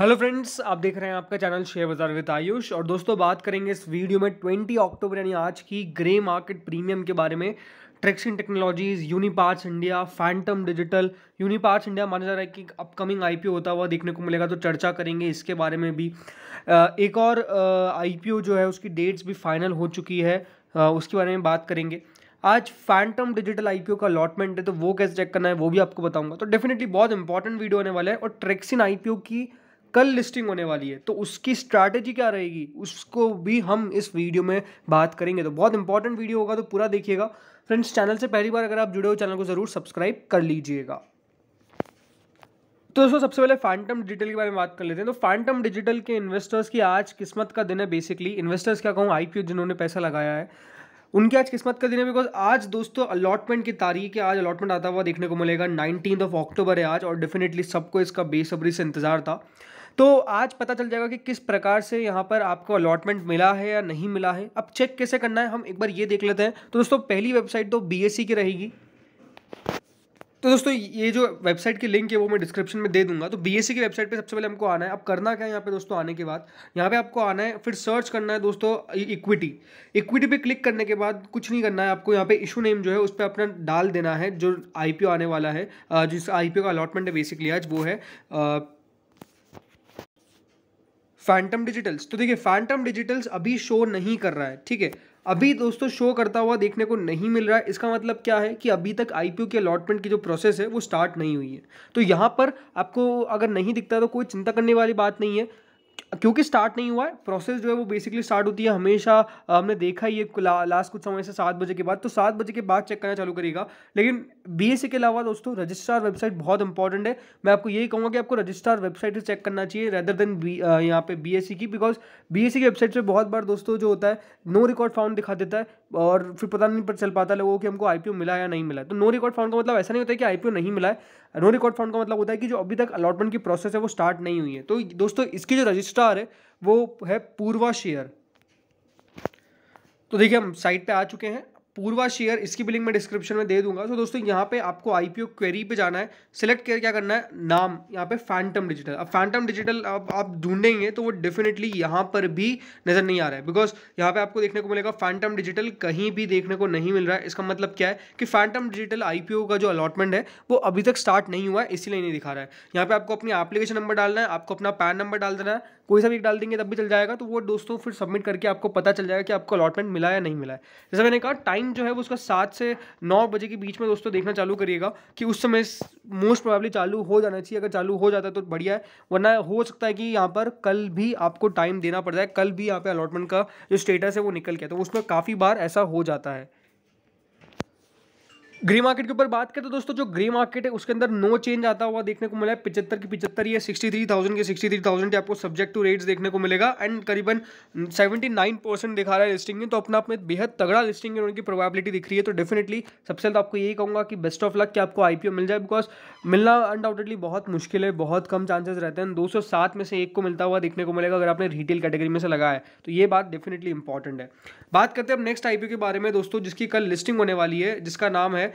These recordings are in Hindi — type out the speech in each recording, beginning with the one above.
हेलो फ्रेंड्स आप देख रहे हैं आपका channel share Bazaar with Ayush और दोस्तों बात करेंगे इस वीडियो में 20 अक्टूबर यानी आज की ग्रे मार्केट प्रीमियम के बारे में traction technologies Uniparts India Phantom Digital Uniparts India माना जा रहा है कि अपकमिंग आईपीओ होता हुआ देखने को मिलेगा तो चर्चा करेंगे इसके बारे में भी एक और आईपीओ जो है उसकी डेट्स भी फाइनल हो चुकी है उसके बारे में बात करेंगे आज फैंटम डिजिटल आईपीओ का अलॉटमेंट है तो वो कैसे चेक करना है वो भी आपको बताऊंगा तो डेफिनेटली बहुत इंपॉर्टेंट वीडियो होने वाला है और ट्रेक्सिन आईपीओ की कल लिस्टिंग होने वाली है तो उसकी स्ट्रैटेजी क्या रहेगी उसको भी हम इस वीडियो में बात करेंगे तो बहुत इंपॉर्टेंट वीडियो होगा तो पूरा देखिएगा फ्रेंड्स चैनल से पहली बार अगर आप जुड़े हो चैनल को ज़रूर सब्सक्राइब कर लीजिएगा तो दोस्तों सबसे पहले फैंटम डिजिटल के बारे में बात कर लेते हैं तो फैंटम डिजिटल के इन्वेस्टर्स की आज किस्मत का दिन है बेसिकली इन्वेस्टर्स क्या कहूँ आईपीओ जिन्होंने पैसा लगाया है उनकी आज किस्मत का दिन है बिकॉज आज दोस्तों अलॉटमेंट की तारीख है आज अलॉटमेंट आता हुआ देखने को मिलेगा नाइनटीन ऑफ अक्टूबर है आज और डेफिनेटली सबको इसका बेसब्री से इंतजार था तो आज पता चल जाएगा कि किस प्रकार से यहाँ पर आपको अलॉटमेंट मिला है या नहीं मिला है अब चेक कैसे करना है हम एक बार ये देख लेते हैं तो दोस्तों पहली वेबसाइट तो बी e की रहेगी तो दोस्तों ये जो वेबसाइट की लिंक है वो मैं डिस्क्रिप्शन में दे दूंगा तो बी e की वेबसाइट पे सबसे पहले हमको आना है अब करना क्या है यहाँ पे दोस्तों आने के बाद यहाँ पे आपको आना है फिर सर्च करना है दोस्तों इक्विटी इक्विटी पे क्लिक करने के बाद कुछ नहीं करना है आपको यहाँ पे इशू नेम जो है उस पर अपना डाल देना है जो आई आने वाला है जिस आई का अलॉटमेंट है बेसिकली आज वो है आ, फैंटम डिजिटल्स तो देखिए फैंटम डिजिटल्स अभी शो नहीं कर रहा है ठीक है अभी दोस्तों शो करता हुआ देखने को नहीं मिल रहा है इसका मतलब क्या है कि अभी तक आईपीओ की अलॉटमेंट की जो प्रोसेस है वो स्टार्ट नहीं हुई है तो यहाँ पर आपको अगर नहीं दिखता तो कोई चिंता करने वाली बात नहीं है क्योंकि स्टार्ट नहीं हुआ है प्रोसेस जो है वो बेसिकली स्टार्ट होती है हमेशा हमने देखा ये ला, लास्ट कुछ समय से सात बजे के बाद तो सात बजे के बाद चेक करना चालू करेगा लेकिन बी के अलावा दोस्तों रजिस्ट्रार वेबसाइट बहुत इंपॉर्टेंट है मैं आपको यही कहूँगा कि आपको रजिस्ट्रार वेबसाइट से चेक करना चाहिए रेदर देन बी यहाँ पे बी की बिकॉज बी की वेबसाइट पर बहुत बार दोस्तों जो होता है नो रिकॉर्ड फाउंड दिखा देता है और फिर पता नहीं चल पाता लोगों कि हमको आईपीओ मिला या नहीं मिला तो नो रिकॉर्ड फाउंड का मतलब ऐसा नहीं होता है कि आईपीओ नहीं मिला है नो रिकॉर्ड फाउंड का मतलब होता है कि जो अभी तक अलॉटमेंट की प्रोसेस है वो स्टार्ट नहीं हुई है तो दोस्तों इसकी जो रजिस्ट्रार चार है वो है पूर्वा शेयर तो देखिए हम साइट पे आ चुके हैं पूर्वा शेयर इसकी बिलिंग लिंक मैं डिस्क्रिप्शन में दे दूंगा तो दोस्तों यहाँ पे आपको आईपीओ क्वेरी पे जाना है सिलेक्ट कर क्या करना है नाम यहाँ पे फैंटम डिजिटल अब फैंटम डिजिटल अब आप ढूंढेंगे तो वो डेफिनेटली यहाँ पर भी नज़र नहीं आ रहा है बिकॉज यहाँ पे आपको देखने को मिलेगा फैंटम डिजिटल कहीं भी देखने को नहीं मिल रहा है इसका मतलब क्या है कि फैंटम डिजिटल आई का जो अलॉटमेंट है वो अभी तक स्टार्ट नहीं हुआ है इसीलिए नहीं दिखा रहा है यहाँ पे आपको अपनी एप्लीकेशन नंबर डालना है आपको अपना पैन नंबर डाल देना है कोई सा भी एक डाल देंगे तब भी चल जाएगा तो वो दोस्तों फिर सबमिट करके आपको पता चल जाएगा कि आपको अलॉटमेंट मिला या नहीं मिला है जैसे मैंने कहा टाइम जो है वो उसका सात से नौ बजे के बीच में दोस्तों देखना चालू करिएगा कि उस समय मोस्ट प्रोबेबली चालू हो जाना चाहिए अगर चालू हो जाता है तो बढ़िया है वरना हो सकता है कि यहाँ पर कल भी आपको टाइम देना पड़ जाए कल भी यहाँ पर अलॉटमेंट का जो स्टेटस है वो निकल गया तो उसमें काफ़ी बार ऐसा हो जाता है ग्री मार्केट के ऊपर बात करें तो दोस्तों जो ग्री मार्केट है उसके अंदर नो चेंज आता हुआ देखने को मिला है पिछहत्तर की पिछहत्तर या सिक्सटी थ्री थाउजेंड के सिक्सटी थ्री थाउजेंड के आपको सब्जेक्ट टू रेट्स देखने को मिलेगा एंड करीबन सेवेंटी नाइन परसेंट दिखा रहा है लिस्टिंग में तो अपना आप में बेहद तगड़ा लिस्टिंग है उनकी प्रोबेबिलिटी दिख रही है तो डेफिनेटली सबसे तो आपको यही कहूँगा कि बेस्ट ऑफ लक कि आपको आईपीओ मिल जाए बिकॉज मिलना अनडाउटेडली बहुत मुश्किल है बहुत कम चांसेस रहते हैं दो सौ सात में से एक को मिलता हुआ देखने को मिलेगा अगर आपने रिटेल कैटेगरी में से लगाया है तो ये बात डेफिनेटली इंपॉर्टेंट है बात करते हैं अब नेक्स्ट आईपीओ के बारे में दोस्तों जिसकी कल लिस्टिंग होने वाली है जिसका नाम है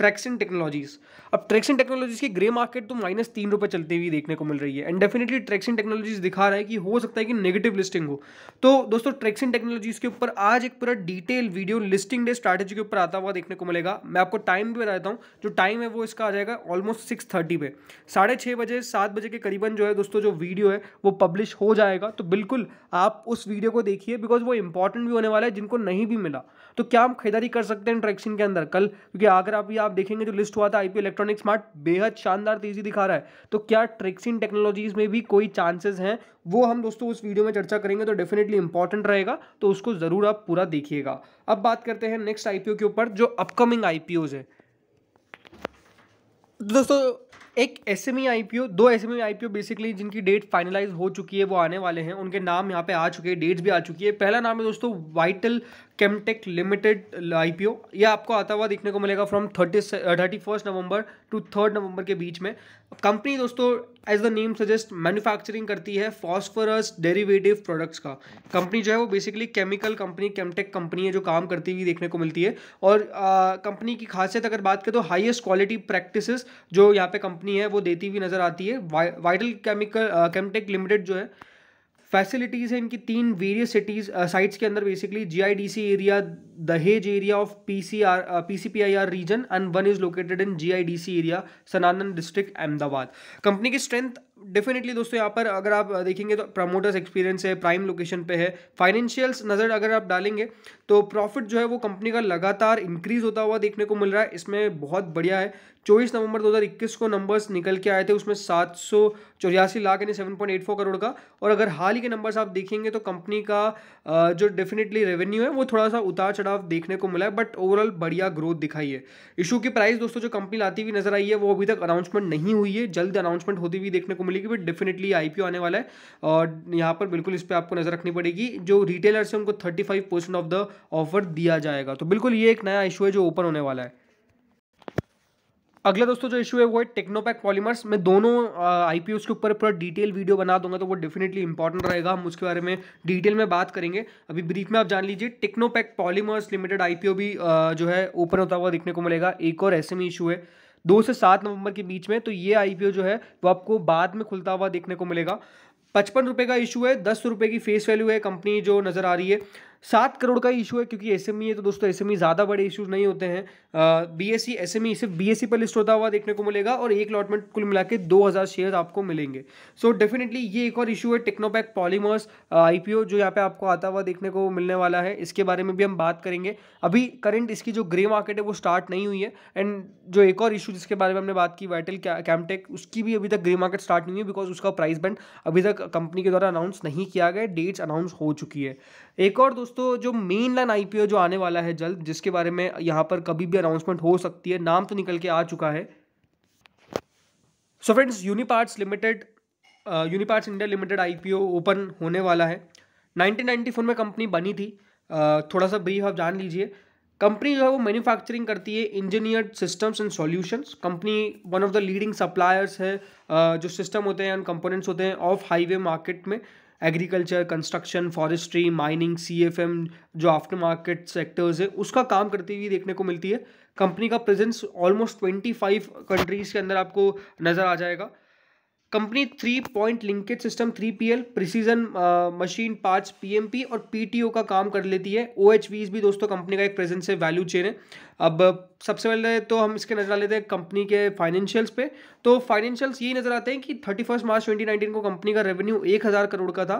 ट्रैक्सिंग टेक्नोलॉजीज अब ट्रैक्सन टेक्नोलॉजीज की ग्रे मार्केट तो माइनस तीन रुपए चलते हुए देखने को मिल रही है एंड डेफिनेटली ट्रैक्सन टेक्नोलॉजीज दिखा रहा है कि हो सकता है कि नेगेटिव लिस्टिंग हो तो दोस्तों ट्रैक्सन टेक्नोलॉजीज के ऊपर आज एक पूरा detail video listing day strategy के ऊपर आता हुआ देखने को मिलेगा मैं आपको टाइम भी बता देता हूँ जो टाइम है वो इसका आ जाएगा ऑलमोस्ट सिक्स थर्टी पे साढ़े छः बजे सात बजे के करीबन जो है दोस्तों जो वीडियो है वो पब्लिश हो जाएगा तो बिल्कुल आप उस वीडियो को देखिए बिकॉज वो इंपॉर्टेंट भी होने वाला है जिनको नहीं भी मिला तो क्या हम खरीदारी कर सकते हैं ट्रैक्सन के अंदर कल क्योंकि अगर आप आप आप देखेंगे जो तो लिस्ट हुआ था आईपीओ इलेक्ट्रॉनिक स्मार्ट बेहद शानदार तेजी दिखा रहा है तो क्या ट्रिक्सिन टेक्नोलॉजीज में भी कोई चांसेस हैं वो हम दोस्तों उस वीडियो में चर्चा करेंगे तो डेफिनेटली इंपॉर्टेंट रहेगा तो उसको ज़रूर आप पूरा देखिएगा अब बात करते हैं नेक्स्ट आईपीओ के ऊपर जो अपकमिंग आईपीओ है दोस्तों एक एस एम e दो एस एम बेसिकली जिनकी डेट फाइनलाइज हो चुकी है वो आने वाले हैं उनके नाम यहाँ पे आ चुके हैं डेट्स भी आ चुकी है पहला नाम है दोस्तों वाइटल केमटेक लिमिटेड आईपीओ ये आपको आता हुआ देखने को मिलेगा from thirty thirty first November to third November के बीच में कंपनी दोस्तों as the name suggest manufacturing करती है फॉस्फोरस डेरिवेटिव प्रोडक्ट्स का कंपनी जो है वो basically chemical company Chemtech company है जो काम करती हुई देखने को मिलती है और कंपनी uh, की खासियत अगर बात करें तो हाईएस्ट क्वालिटी प्रैक्टिस जो यहाँ पे कंपनी है वो देती हुई नज़र आती है वाइटल केमिकल केमटेक लिमिटेड जो है फैसिलिटीज़ हैं इनकी तीन वेरियस सिटीज़ साइट्स के अंदर basically GIDC area Dahej area of PCR PCPIR region and one is located in GIDC area Sanand district Ahmedabad company की स्ट्रेंथ डेफिनेटली दोस्तों यहाँ पर अगर आप देखेंगे तो प्रमोटर्स एक्सपीरियंस है प्राइम लोकेशन पे है फाइनेंशियल्स नज़र अगर आप डालेंगे तो प्रॉफिट जो है वो कंपनी का लगातार इंक्रीज होता हुआ देखने को मिल रहा है इसमें बहुत बढ़िया है चौबीस नवंबर 2021 को नंबर्स निकल के आए थे उसमें सात सौ चौरासी लाख यानी seven point eight four crore का और अगर हाल ही के नंबर्स आप देखेंगे तो कंपनी का जो डेफिनेटली रेवेन्यू है वो थोड़ा सा उतार चढ़ाव देखने को मिला है बट ओवरऑल बढ़िया ग्रोथ दिखाई है इशू की प्राइस दोस्तों जो कंपनी लाती हुई नजर आई है वो अभी तक अनाउंसमेंट नहीं हुई है जल्द अनाउंसमेंट होती हुई देखने को मिलेगी बट डेफिनेटली आई आने वाला है और यहाँ पर बिल्कुल इस पर आपको नजर रखनी पड़ेगी जो रिटेलर्स है उनको thirty five percent of the offer दिया जाएगा तो बिल्कुल ये एक नया इशू है जो ओपन होने वाला है अगला दोस्तों जो इशू है वो है टेक्नोपैक पॉलीमर्स मैं दोनों आई के ऊपर पूरा डिटेल वीडियो बना दूंगा तो वो डेफिनेटली इंपॉर्टेंट रहेगा हम उसके बारे में डिटेल में बात करेंगे अभी ब्रीफ में आप जान लीजिए टेक्नोपैक पॉलीमर्स लिमिटेड आईपीओ भी आ, जो है ओपन होता हुआ देखने को मिलेगा एक और ऐसे में इशू है दो से सात नवंबर के बीच में तो ये आईपीओ जो है वो आपको बाद में खुलता हुआ देखने को मिलेगा पचपन रुपये का इशू है दस रुपये की फेस वैल्यू है कंपनी जो नज़र आ रही है सात करोड़ का इशू है क्योंकि एस e है तो दोस्तों एस e ज़्यादा बड़े इशूज नहीं होते हैं B S C S M E सिर्फ बी एस सी पर लिस्ट होता हुआ देखने को मिलेगा और एक अलॉटमेंट कुल मिला के दो हज़ार शेयर आपको मिलेंगे सो so, डेफिनेटली ये एक और इशू है Technopack polymers I P O जो यहाँ पे आपको आता हुआ देखने को मिलने वाला है इसके बारे में भी हम बात करेंगे अभी करंट इसकी जो ग्रे मार्केट है वो स्टार्ट नहीं हुई है एंड जो एक और इशू जिसके बारे में हमने बात की वाइटल कैमटेक उसकी भी अभी तक ग्रे मार्केट स्टार्ट नहीं हुई बिकॉज उसका प्राइस बैंड अभी तक कंपनी के द्वारा अनाउंस नहीं किया गया डेट्स अनाउंस हो चुकी है एक और दोस्तों दोस्तों जो मेन लाइन आईपीओ जो आने वाला है जल्द जिसके बारे में यहां पर कभी भी अनाउंसमेंट हो सकती है नाम तो निकल के आ चुका है so friends Uniparts limited Uniparts India limited IPO open होने वाला है 1994 में कंपनी बनी थी uh, थोड़ा सा ब्रीफ आप जान लीजिए कंपनी जो है वो मैन्युफैक्चरिंग करती है engineer systems and solutions company one of the leading suppliers है uh, जो सिस्टम होते हैं एंड कंपोनेंट्स होते हैं ऑफ हाईवे मार्केट में एग्रीकल्चर कंस्ट्रक्शन फॉरेस्ट्री माइनिंग एम जो आफ्टर मार्केट सेक्टर्स है उसका काम करती हुई देखने को मिलती है कंपनी का presence almost twenty five countries के अंदर आपको नज़र आ जाएगा company three point linkage system three P L precision machine parts P M P और पी टी ओ का काम कर लेती है ओ एच वीज भी दोस्तों कंपनी का एक प्रेजेंस है वैल्यू चेन है अब सबसे पहले तो हम इसके नज़र आ लेते हैं कंपनी के फाइनेंशियल्स पे तो फाइनेंशियल्स यही नज़र आते हैं कि thirty first March twenty nineteen को कंपनी का रेवेन्यू एक हज़ार करोड़ का था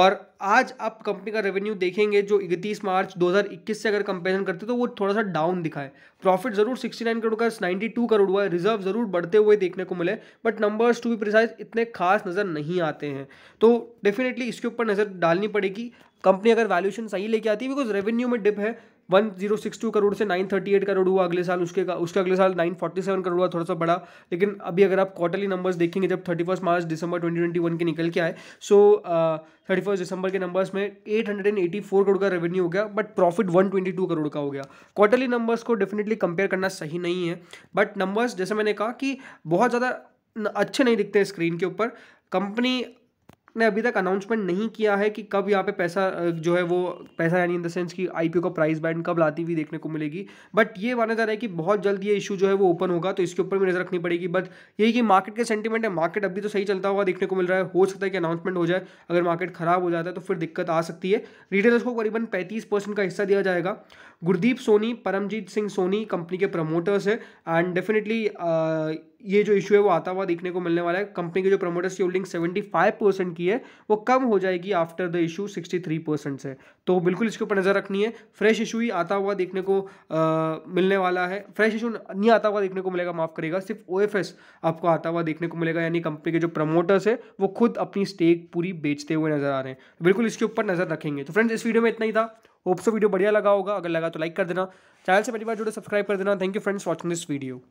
और आज आप कंपनी का रेवेन्यू देखेंगे जो इकतीस मार्च दो हज़ार इक्कीस से अगर कंपेरिजन करते तो वो थोड़ा सा डाउन दिखा है प्रॉफिट ज़रूर सिक्सटी नाइन करोड़ का नाइन्टी टू करोड़ हुआ है रिजर्व ज़रूर बढ़ते हुए देखने को मिले बट नंबर्स टू भी प्रिसाइज इतने खास नज़र नहीं आते हैं तो डेफिनेटली इसके ऊपर नज़र डालनी पड़ेगी कंपनी अगर वैल्यूशन सही लेके आती है बिकॉज रेवेन्यू में डिप है one zero six two crore से नाइन थर्टी एट करोड़ हुआ अगले साल उसके का उसका अगले साल नाइन फोर्टी सेवन करोड़ हुआ थोड़ा सा बड़ा लेकिन अभी अगर आप क्वार्टरली नंबर्स देखेंगे जब थर्टी फर्स्ट मार्च दिसंबर ट्वेंटी ट्वेंटी वन के निकल के आए सो थर्टी फर्स्ट दिसंबर के नंबर्स में eight hundred and eighty four crore का रेवेन्यू हो गया but profit one twenty two crore का हो गया क्वार्टरली नंबर्स को डेफिनेटली कंपेयर करना सही नहीं है बट नंबर्स जैसे मैंने कहा कि बहुत ज़्यादा अच्छे नहीं दिखते हैं स्क्रीन के ऊपर कंपनी ने अभी तक अनाउंसमेंट नहीं किया है कि कब यहाँ पे पैसा जो है वो पैसा यानी इन द सेंस कि आईपीओ का प्राइस बैंड कब लाती हुई देखने को मिलेगी बट ये माना जा रहा है कि बहुत जल्द ये इशू जो है वो ओपन होगा तो इसके ऊपर भी नजर रखनी पड़ेगी बट यही कि मार्केट के सेंटीमेंट है मार्केट अभी तो सही चलता हुआ देखने को मिल रहा है हो सकता है कि अनाउंसमेंट हो जाए अगर मार्केट खराब हो जाता है तो फिर दिक्कत आ सकती है रिटेलर्स को करीबन पैंतीस परसेंट का हिस्सा दिया जाएगा गुरदीप सोनी परमजीत सिंह सोनी कंपनी के प्रमोटर्स है एंड डेफिनेटली ये जो इशू है वो आता हुआ देखने को मिलने वाला है कंपनी के जो प्रमोटर्स की होल्डिंग सेवेंटी फाइव परसेंट की है वो कम हो जाएगी after the issue sixty three percent से तो बिल्कुल इसके ऊपर नज़र रखनी है फ्रेश इशू ही आता हुआ देखने को आ, मिलने वाला है फ्रेश इशू नहीं आता हुआ देखने को मिलेगा माफ़ करेगा सिर्फ ओ आपको आता हुआ देखने को मिलेगा यानी कंपनी के जो प्रमोटर्स है वो खुद अपनी स्टेक पूरी बेचते हुए नजर आ रहे हैं तो बिल्कुल इसके ऊपर नज़र रखेंगे तो फ्रेंड्स इस वीडियो में इतना ही था होप सो वीडियो बढ़िया लगा होगा अगर लगा तो लाइक कर देना चैनल से पहली बार जुड़े सब्सक्राइब कर देना thank you friends watching this video